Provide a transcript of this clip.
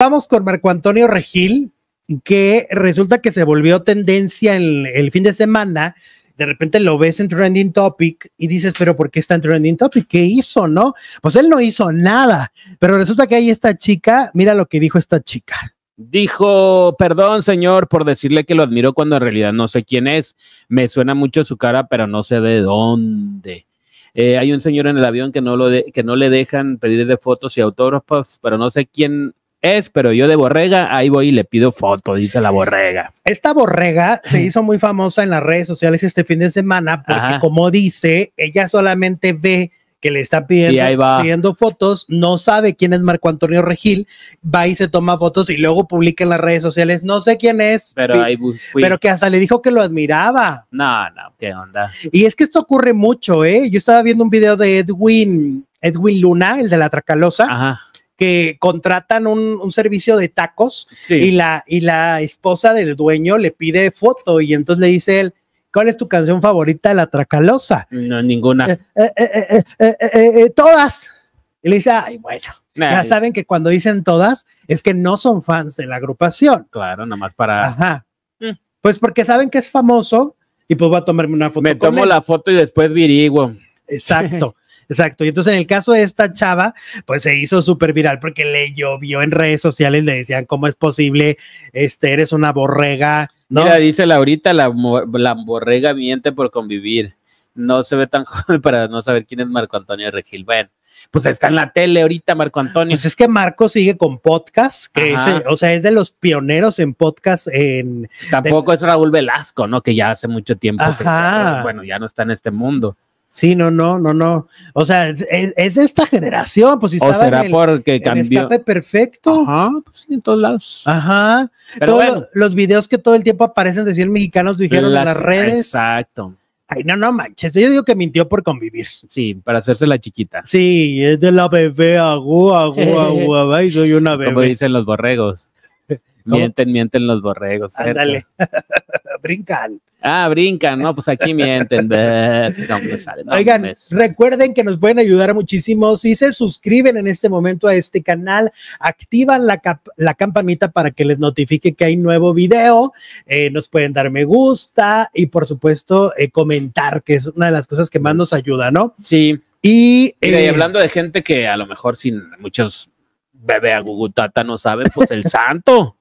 Vamos con Marco Antonio Regil, que resulta que se volvió tendencia el fin de semana. De repente lo ves en Trending Topic y dices, pero ¿por qué está en Trending Topic? ¿Qué hizo, no? Pues él no hizo nada, pero resulta que hay esta chica, mira lo que dijo esta chica. Dijo, perdón señor por decirle que lo admiro cuando en realidad no sé quién es. Me suena mucho su cara, pero no sé de dónde. Eh, hay un señor en el avión que no, lo que no le dejan pedir de fotos y autógrafos, pero no sé quién es, pero yo de borrega, ahí voy y le pido foto, dice la borrega. Esta borrega se hizo muy famosa en las redes sociales este fin de semana porque, como dice, ella solamente ve que le está pidiendo, fotos, no sabe quién es Marco Antonio Regil, va y se toma fotos y luego publica en las redes sociales, no sé quién es, pero, pero que hasta le dijo que lo admiraba. No, no, qué onda. Y es que esto ocurre mucho, ¿eh? Yo estaba viendo un video de Edwin, Edwin Luna, el de la Tracalosa. Ajá que contratan un, servicio de tacos y, la, y la esposa del dueño le pide foto y entonces le dice él, ¿Cuál es tu canción favorita de la Tracalosa? No, ninguna. Eh, eh, eh, todas. Y le dice, ay, bueno. ya saben que cuando dicen todas es que no son fans de la agrupación. Claro, nada más para. Mm. Pues porque saben que es famoso y pues va a tomarme una foto. Me tomo la foto y después virigo. Exacto. Exacto. Y entonces en el caso de esta chava, pues se hizo súper viral porque le llovió en redes sociales, le decían, ¿cómo es posible? Este, eres una borrega. ¿no? Mira, dice Laurita, la, la borrega miente por convivir. No se ve tan joven para no saber quién es Marco Antonio Regil. Bueno, pues está en la tele ahorita Marco Antonio. Pues es que Marco sigue con podcast, que o sea, es de los pioneros en podcast en... Tampoco es Raúl Velasco, ¿no? Que ya hace mucho tiempo, que, bueno, ya no está en este mundo. Sí, no, no, no, no. O sea, es, de esta generación, pues si estaba en el, escape perfecto. Ajá, pues en todos lados. Ajá. Pero bueno. los, videos que todo el tiempo aparecen de 100 mexicanos dijeron en las redes. Exacto. Ay, no, no manches. Yo digo que mintió por convivir. Sí, para hacerse la chiquita. Sí, es de la bebé, agu, agu, agu, soy una bebé. Como dicen los borregos. Mienten, mienten los borregos. Ándale, brincan. Ah, brincan, no, pues aquí mienten. no, Oigan, recuerden que nos pueden ayudar muchísimo si se suscriben en este momento a este canal, activan la, campanita para que les notifique que hay nuevo video, eh, nos pueden dar me gusta y por supuesto eh, comentar, que es una de las cosas que más nos ayuda, ¿no? Sí. Y, y eh, hablando de gente que a lo mejor sin muchos bebé a Gugutata no saben, pues el santo.